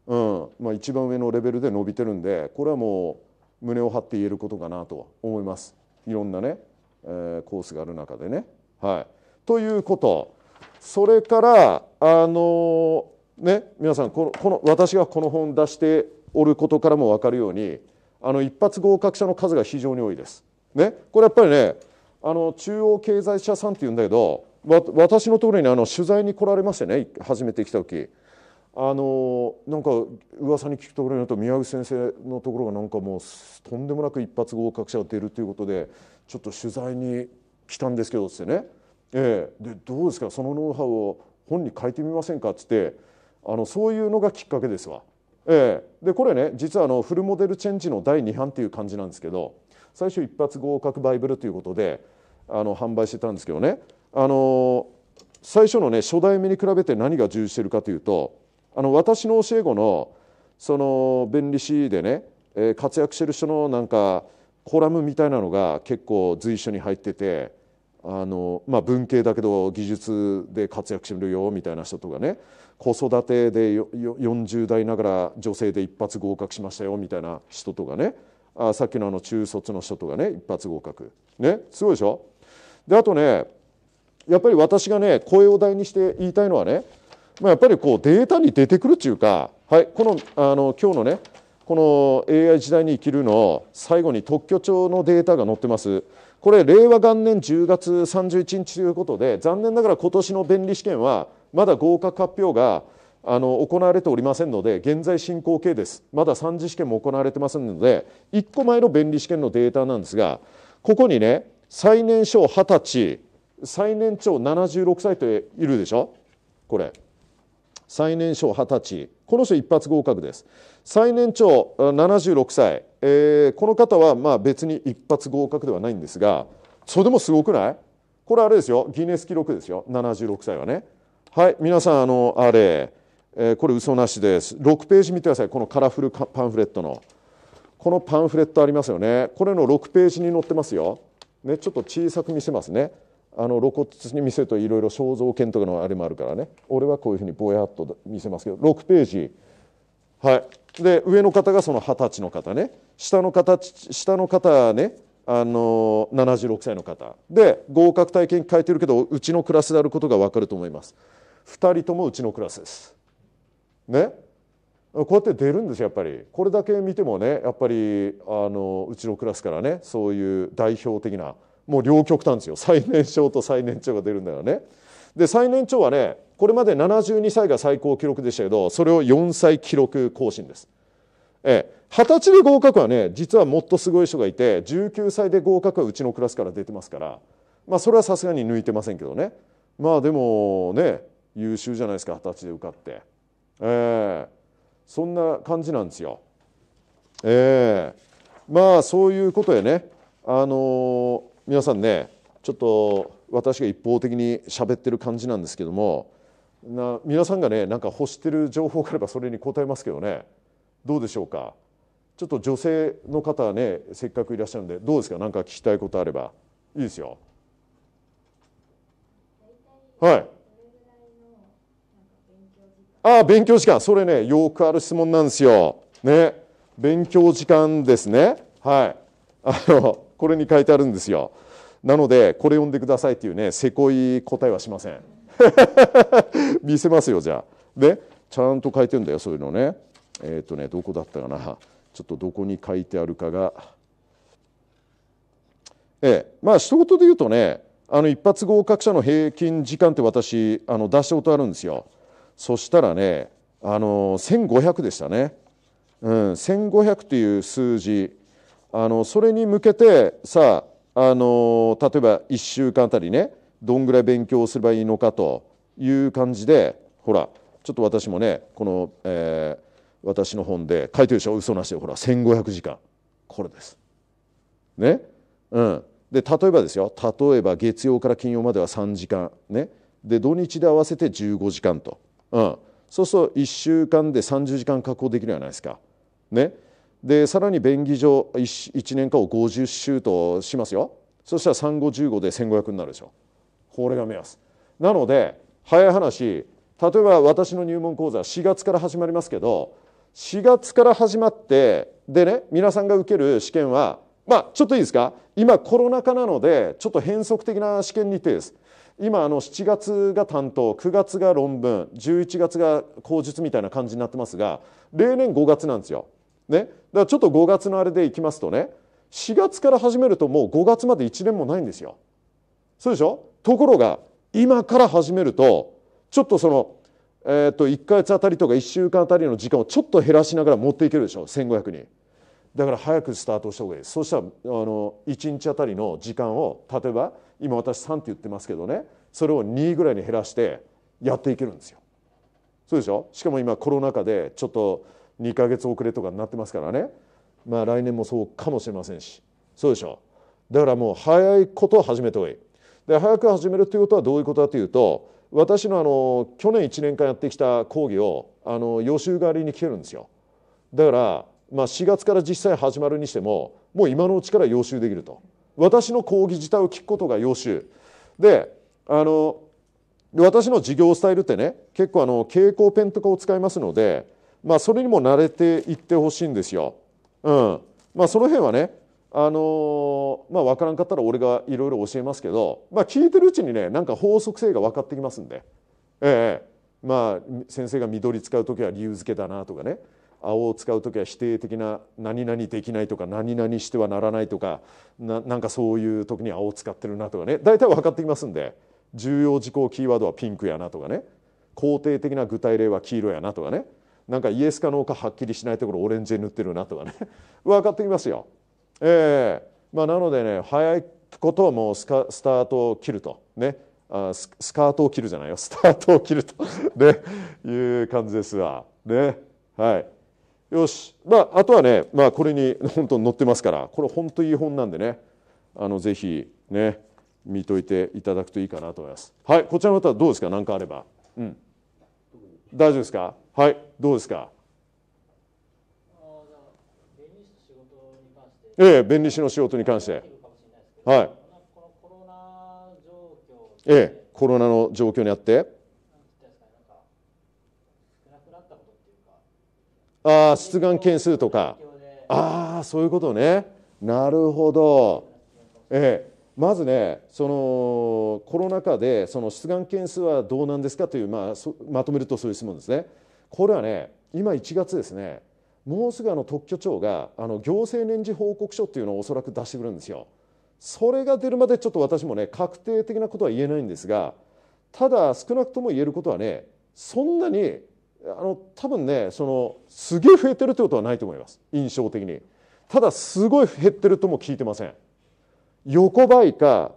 うんまあ、一番上のレベルで伸びてるんでこれはもう胸を張って言えることかなと思います。いろんなね、えー、コースがある中でね。はい、ということそれからあのー、ね皆さんこのこの私がこの本出しておることからも分かるようにあの一発合格者の数が非常に多いです。ね、これやっぱりねあの中央経済社さんっていうんだけど私のところにあの取材に来られましてね初めて来た時。あのなんか噂に聞くところによると宮内先生のところがなんかもうとんでもなく一発合格者が出るということでちょっと取材に来たんですけどっつってね、ええ、でどうですかそのノウハウを本に書いてみませんかっつってあのそういうのがきっかけですわ。ええ、でこれね実はあのフルモデルチェンジの第2版っていう感じなんですけど最初一発合格バイブルということであの販売してたんですけどねあの最初のね初代目に比べて何が重視してるかというとあの私の教え子のその弁理士でね、えー、活躍してる人のなんかコラムみたいなのが結構随所に入っててあの、まあ、文系だけど技術で活躍してるよみたいな人とかね子育てで40代ながら女性で一発合格しましたよみたいな人とかねあさっきのあの中卒の人とかね一発合格ねすごいでしょであとねやっぱり私がね声を大にして言いたいのはねまあ、やっぱりこうデータに出てくるっていうか、はい、このあの今日のねこの AI 時代に生きるの最後に特許庁のデータが載ってます。これ令和元年10月31日ということで残念ながら今年の弁理試験はまだ合格発表があの行われておりませんので現在進行形ですまだ3次試験も行われてませんので1個前の弁理試験のデータなんですがここにね最年少20歳最年長76歳といるでしょこれ。最年少20歳この人一発合格です最年長76歳、えー、この方はまあ別に一発合格ではないんですがそれでもすごくないこれあれですよギネス記録ですよ76歳はねはい皆さんあのあれ、えー、これ嘘なしです6ページ見てくださいこのカラフルパンフレットのこのパンフレットありますよねこれの6ページに載ってますよねちょっと小さく見せますねあの露骨に見せるといろいろ肖像権とかのあれもあるからね俺はこういうふうにぼやっと見せますけど6ページはいで上の方がその二十歳の方ね下の方下の方ねあの76歳の方で合格体験書いてるけどうちのクラスであることが分かると思います2人ともうちのクラスですねこうやって出るんですやっぱりこれだけ見てもねやっぱりあのうちのクラスからねそういう代表的なもう両極端ですよ最年少と最年長が出るんだからね。で最年長はねこれまで72歳が最高記録でしたけどそれを4歳記録更新です。ええ二十歳で合格はね実はもっとすごい人がいて19歳で合格はうちのクラスから出てますから、まあ、それはさすがに抜いてませんけどねまあでもね優秀じゃないですか二十歳で受かって、ええ、そんな感じなんですよ。ええ、まあそういうことでねあのー皆さんねちょっと私が一方的に喋ってる感じなんですけどもな皆さんがねなんか欲してる情報があればそれに答えますけどねどうでしょうかちょっと女性の方はねせっかくいらっしゃるんでどうですか何か聞きたいことあればいいですよはいああ勉強時間それねよくある質問なんですよね勉強時間ですねはいあのこれに書いてあるんですよなのでこれ読んでくださいっていうねせこい答えはしません 見せますよじゃあでちゃんと書いてるんだよそういうのねえっ、ー、とねどこだったかなちょっとどこに書いてあるかがええまあ一言で言うとねあの一発合格者の平均時間って私あの出したことあるんですよそしたらねあの1500でしたね、うん、1500っていう数字あのそれに向けてさあの例えば1週間あたりねどんぐらい勉強すればいいのかという感じでほらちょっと私もねこの、えー、私の本で書いてるでしょ嘘なしでほら1500時間これです。ねうん、で例えばですよ例えば月曜から金曜までは3時間ねで土日で合わせて15時間と、うん、そうすると1週間で30時間確保できるじゃないですか。ね、でさらに便宜上 1, 1年間を50周としますよそしたら3515で1500になるでしょこれが目安なので早い話例えば私の入門講座4月から始まりますけど4月から始まってでね皆さんが受ける試験はまあちょっといいですか今コロナ禍なのでちょっと変則的な試験日程です今あの7月が担当9月が論文11月が口述みたいな感じになってますが例年5月なんですよ。ね、からちょっと5月のあれでいきますとね4月から始めるともう5月まで1年もないんですよ。そうでしょところが今から始めるとちょっとその、えー、と1か月あたりとか1週間あたりの時間をちょっと減らしながら持っていけるでしょ1500人。だから早くスタートした方がいいそうしたらあの1日あたりの時間を例えば今私3って言ってますけどねそれを2ぐらいに減らしてやっていけるんですよ。そうでしょしかも今コロナ禍でちょっと2か月遅れとかになってますからねまあ来年もそうかもしれませんしそうでしょうだからもう早いことを始めておいで早く始めるということはどういうことかというと私のあの去年1年間やってきた講義をあの予習代わりに聞けるんですよだから、まあ、4月から実際始まるにしてももう今のうちから予習できると私の講義自体を聞くことが予習であの私の授業スタイルってね結構あの蛍光ペンとかを使いますのでまあ、それにも慣れていってほしいんですよ。うんまあ、その辺はね、あのー、まあ、分からんかったら俺がいろいろ教えますけど、まあ、聞いてるうちにねなんか法則性が分かってきますんで、ええまあ、先生が緑使う時は理由付けだなとかね青を使う時は否定的な何々できないとか何々してはならないとかななんかそういう時に青を使ってるなとかね大体分かってきますんで重要事項キーワードはピンクやなとかね肯定的な具体例は黄色やなとかねなんかイエスかノーかはっきりしないところオレンジで塗ってるなとかね 分かってきますよ。えーまあ、なのでね早いことはもうスカスタートを切るとねあススカートを切るじゃないよ スタートを切ると ね、いう感じですわ。ねはい、よし、まあ、あとはね、まあ、これに本当に載ってますからこれ本当いい本なんでねあのぜひね見といていただくといいかなと思います。はいこちらの方はどうですか何かあれば。うん、大丈夫ですかはいどうですかええ、弁理士の仕事に関して。はい。ええ、コロナの状況にあって。ああ、出願件数とか。ああ、そういうことね。なるほど。ええ、まずね、そのコロナ禍でその出願件数はどうなんですかという、まあ、まとめるとそういう質問ですね。これはね今1月ですねもうすぐあの特許庁があの行政年次報告書っていうのをおそらく出してくるんですよ。それが出るまでちょっと私もね確定的なことは言えないんですがただ少なくとも言えることはねそんなにあの多分ねそのすげえ増えてるってことはないと思います印象的にただすごい減ってるとも聞いてません横ばいか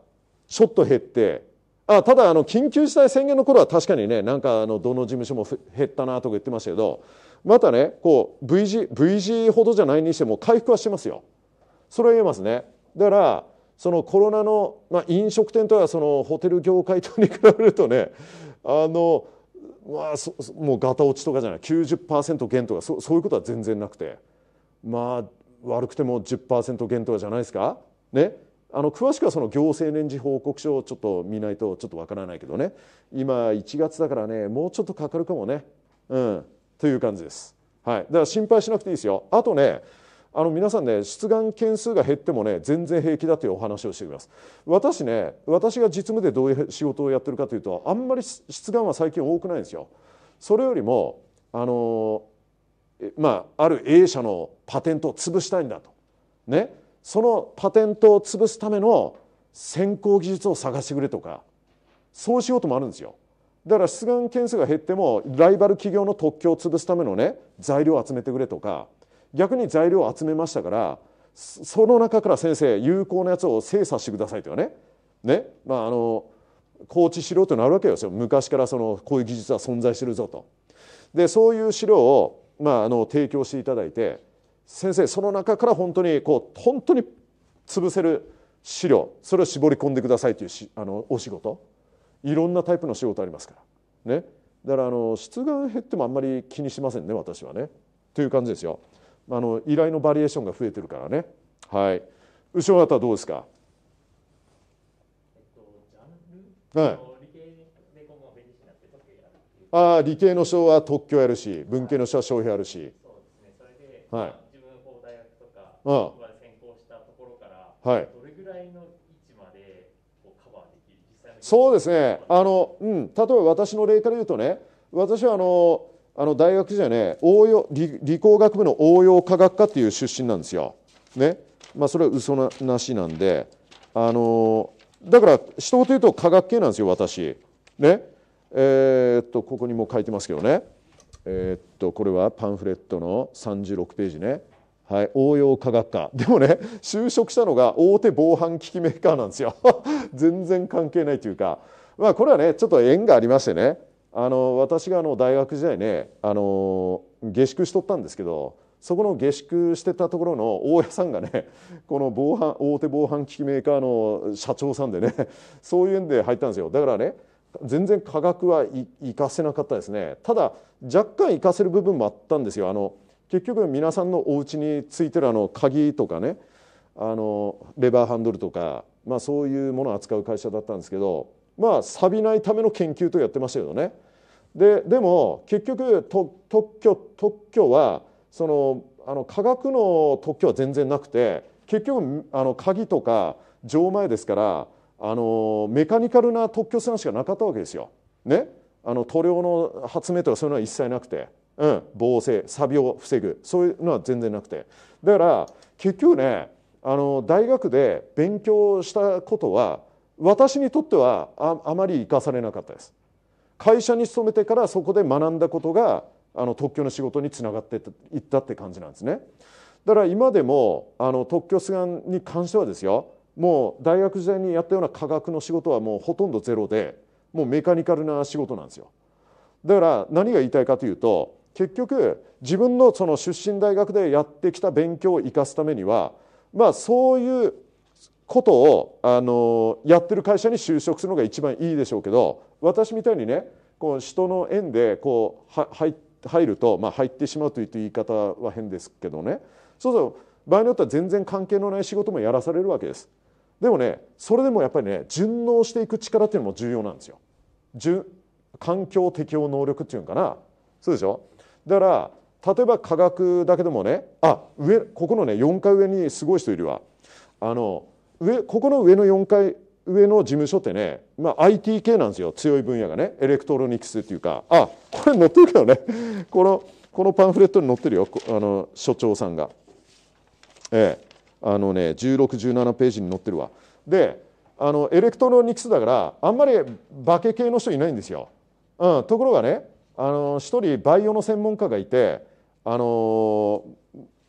ちょっと減ってあただあの緊急事態宣言の頃は確かにねなんかあのどの事務所も減ったなとか言ってましたけどまたねこう V 字 V 字ほどじゃないにしても回復はしてますよそれは言えますねだからそのコロナの、まあ、飲食店とはそのホテル業界とに比べるとねあのまあそもうガタ落ちとかじゃない90%減とかそそういうことは全然なくてまあ悪くても10%減とかじゃないですかねあの詳しくはその行政年次報告書をちょっと見ないとちょっとわからないけどね今1月だからねもうちょっとかかるかもねうんという感じです、はい、だから心配しなくていいですよあとねあの皆さんね出願件数が減ってもね全然平気だというお話をしています私ね私が実務でどういう仕事をやってるかというとあんまり出願は最近多くないんですよそれよりもあのまあある A 社のパテントを潰したいんだとねそのパテントを潰すための先行技術を探してくれとかそうしようともあるんですよだから出願件数が減ってもライバル企業の特許を潰すためのね材料を集めてくれとか逆に材料を集めましたからその中から先生有効なやつを精査してくださいとかねね、まあ、あの高知資料というのあるわけですよ昔からそのこういう技術は存在してるぞと。でそういう資料を、まあ、あの提供していただいて先生その中から本当にこう本当に潰せる資料それを絞り込んでくださいというしあのお仕事いろんなタイプの仕事ありますからねだからあの出願減ってもあんまり気にしませんね私はねという感じですよあの依頼のバリエーションが増えてるからねはい後ろ方どうですか、はいああ理系の書は特許やるし文系の書は商費あるし、ね、はい先行したところから、どれぐらいの位置までこうカバーできるそうですね。あの、うん。例えば私の例から言うとね、私はあの、あの大学時代ね応用理理工学部の応用科学科っていう出身なんですよ。ねまあ、それは嘘ななしなんで、あのだから一言言うと科学系なんですよ私。ねえー、っとここにも書いてますけどね、えー、っとこれはパンフレットの36ページねはい、応用科学科 でもね就職したのが大手防犯機器メーカーなんですよ 全然関係ないというか、まあ、これはねちょっと縁がありましてねあの私があの大学時代ねあの下宿しとったんですけどそこの下宿してたところの大家さんがねこの防犯大手防犯機器メーカーの社長さんでね そういうんで入ったんですよだからね全然科学は生かせなかったですねただ若干活かせる部分もあったんですよあの結局皆さんのお家についてるあの鍵とかねあのレバーハンドルとか、まあ、そういうものを扱う会社だったんですけど、まあ、錆びないための研究とやってましたけどねででも結局特許特許はそのあの科学の特許は全然なくて結局あの鍵とか錠前ですからあのメカニカルな特許さんしかなかったわけですよ。ね、あの塗料の発明とかそういうのは一切なくて。うん、防性サビを防ぐそういうのは全然なくてだから結局ねあの大学で勉強したことは私にとってはああまり生かされなかったです会社に勤めてからそこで学んだことがあの特許の仕事につながっていったって感じなんですねだから今でもあの特許出願に関してはですよもう大学時代にやったような科学の仕事はもうほとんどゼロでもうメカニカルな仕事なんですよだから何が言いたいかというと結局自分のその出身大学でやってきた勉強を生かすためにはまあそういうことをあのやってる会社に就職するのが一番いいでしょうけど私みたいにねこう人の縁でこう入入ると、まあ、入ってしまうという言い方は変ですけどねそうすると場合によっては全然関係のない仕事もやらされるわけです。でもねそれでもやっぱりね順応していく力っていうのも重要なんですよ。環境適応能力っていうのかなそうでしょだから例えば科学だけでもねあ上ここのね4階上にすごい人いるわあの上ここの上の4階上の事務所ってね、まあ、IT 系なんですよ強い分野がねエレクトロニクスっていうかあこれ載ってるけどね このこのパンフレットに載ってるよあの所長さんが。ええ、あのね1617ページに載ってるわ。であのエレクトロニクスだからあんまり化け系の人いないんですよ。うん、ところがねあの一人バイオの専門家がいてあの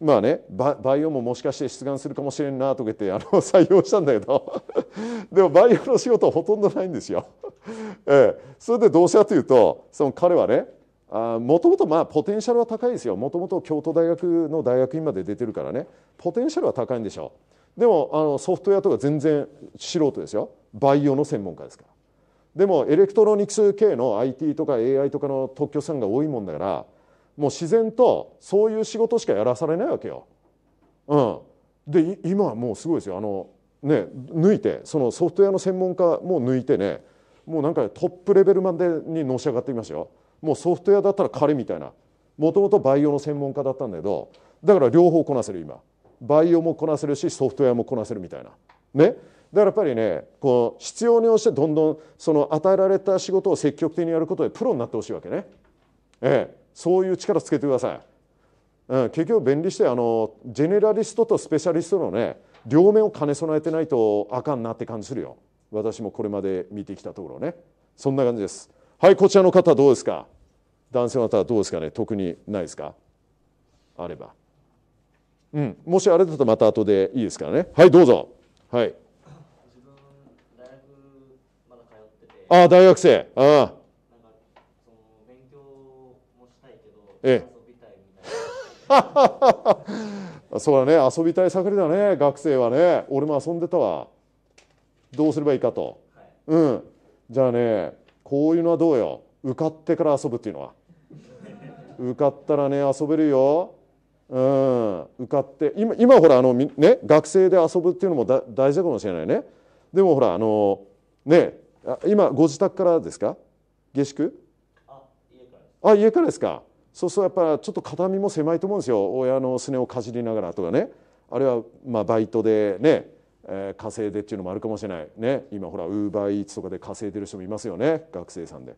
まあねバイオももしかして出願するかもしれんなとか言ってあの 採用したんだけど でもバイオの仕事はほとんどないんですよ。ええ、それでどうしたというとその彼はねもともとまポテンシャルは高いですよもともと京都大学の大学院まで出てるからねポテンシャルは高いんでしょうでもあのソフトウェアとか全然素人ですよバイオの専門家ですからでもエレクトロニクス系の IT とか AI とかの特許さんが多いもんだからもう自然とそういう仕事しかやらされないわけよ。うん、で今はもうすごいですよあの、ね、抜いてそのソフトウェアの専門家も抜いてねもうなんかトップレベルまでにのし上がっていましたよ。もうソフトウェアだったら彼みたいなもともとバイオの専門家だったんだけどだから両方こなせる今バイオもこなせるしソフトウェアもこなせるみたいなねだからやっぱりねこう必要に応じてどんどんその与えられた仕事を積極的にやることでプロになってほしいわけね、ええ、そういう力つけてください、うん、結局便利してあのジェネラリストとスペシャリストのね両面を兼ね備えてないとあかんなって感じするよ私もこれまで見てきたところねそんな感じですはいこちらの方どうですか男性の方はどうですかね特にないですかあればうんもしあれだとまた後でいいですからねはいどうぞはいああ、大学生。うん。その勉強もしたいけど、ええ、遊びたいみたいな。そうだね、遊びたい盛りだね、学生はね。俺も遊んでたわ。どうすればいいかと。はい、うん。じゃあね、こういうのはどうよ。受かってから遊ぶっていうのは。受かったらね、遊べるよ。うん、受かって今今ほらあの、ね、学生で遊ぶっていうのも大事かもしれないねでもほらあのねあ今ご自宅からですか下宿あ家からですかそうそうやっぱちょっと片身も狭いと思うんですよ親のすねをかじりながらとかねあるいはまあバイトでね、えー、稼いでっていうのもあるかもしれない、ね、今ほらウーバーイーツとかで稼いでる人もいますよね学生さんで。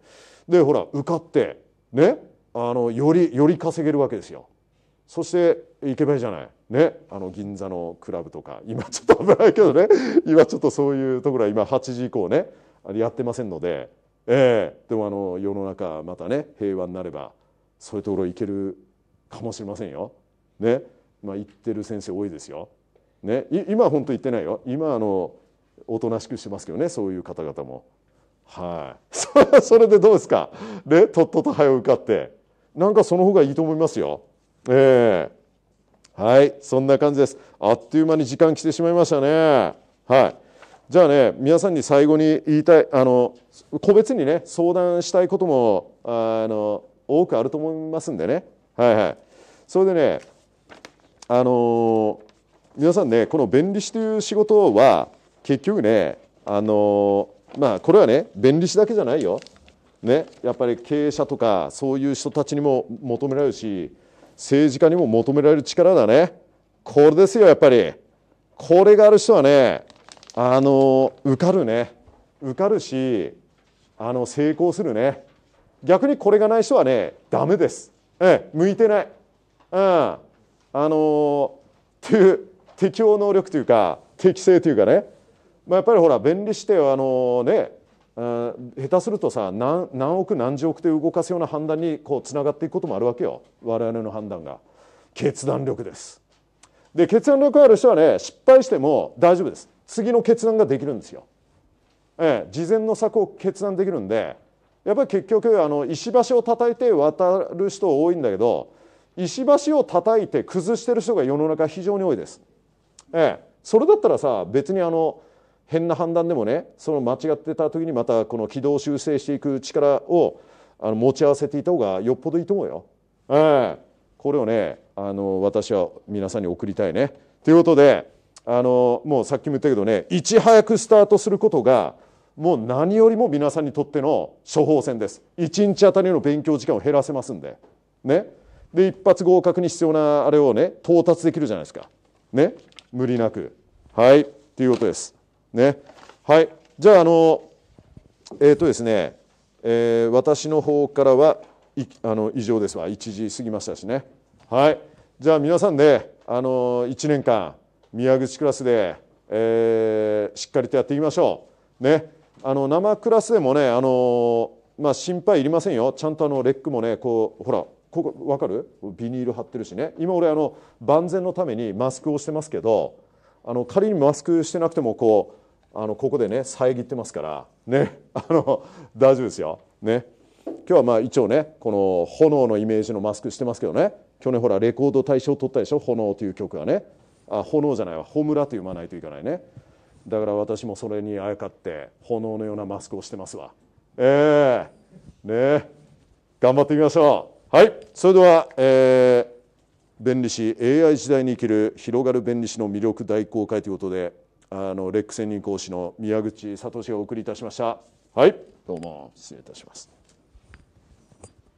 でほら受かってねあのよりより稼げるわけですよ。そして行けばいいじゃない、ね、あの銀座のクラブとか今ちょっと危ないけどね今ちょっとそういうところは今8時以降ねやってませんので、えー、でもあの世の中またね平和になればそういうところ行けるかもしれませんよ。ねまあ、行ってる先生多いですよ。ね、今は本当行ってないよ今あのおとなしくしてますけどねそういう方々も。はい、それでどうですか、でとっとと早う受かってなんかその方がいいと思いますよ。えー、はいそんな感じですあっという間に時間来てしまいましたね。はいじゃあね皆さんに最後に言いたいあの個別にね相談したいこともあの多くあると思いますんでねはいはいそれでねあの皆さんねこの弁理士という仕事は結局ねあのまあこれはね弁理士だけじゃないよ、ね、やっぱり経営者とかそういう人たちにも求められるし政治家にも求められる力だねこれですよやっぱりこれがある人はねあの受かるね受かるしあの成功するね逆にこれがない人はねダメです、ええ、向いてない、うん、あのっていう適応能力というか適性というかね、まあ、やっぱりほら便利してあのね下手するとさ何何億何十億で動かすような判断にこうつながっていくこともあるわけよ我々の判断が決断力ですで決断力ある人はね失敗しても大丈夫です次の決断ができるんですよ。ええ、事前の策を決断できるんでやっぱり結局あの石橋を叩いて渡る人多いんだけど石橋を叩いて崩してる人が世の中非常に多いです。ええ、それだったらさ別にあの変な判断でもねその間違ってた時にまたこの軌道修正していく力をあの持ち合わせていた方がよっぽどいいと思うよ。ええ、これをねあの私は皆さんに送りたいね。ということで。あのもうさっきも言ったけどねいち早くスタートすることがもう何よりも皆さんにとっての処方箋です1日あたりの勉強時間を減らせますんでねで一発合格に必要なあれをね到達できるじゃないですかね無理なくはいっていうことですねはいじゃああのえっ、ー、とですね、えー、私の方からはいあの以上ですわ1時過ぎましたしねはいじゃあ皆さんで、ね、あの1年間宮口クラスで、えー、しっかりとやっていきましょう。ね、あの生クラスでもね、あのまあ、心配いりませんよちゃんとあのレックもねこうほらここ分かるビニール貼ってるしね今俺あの万全のためにマスクをしてますけどあの仮にマスクしてなくてもこうあのここでね遮ってますからね あの大丈夫ですよ。ね今日はまあ一応ねこの炎のイメージのマスクしてますけどね去年ほらレコード大賞を取ったでしょ「炎」という曲がねあ炎じゃないわ炎と読まないといけないねだから私もそれにあやかって炎のようなマスクをしてますわええー、ね頑張ってみましょうはいそれでは、えー、弁理士 AI 時代に生きる広がる弁理士の魅力大公開ということであのレック専任講師の宮口聡がお送りいたしましたはいどうも失礼いたします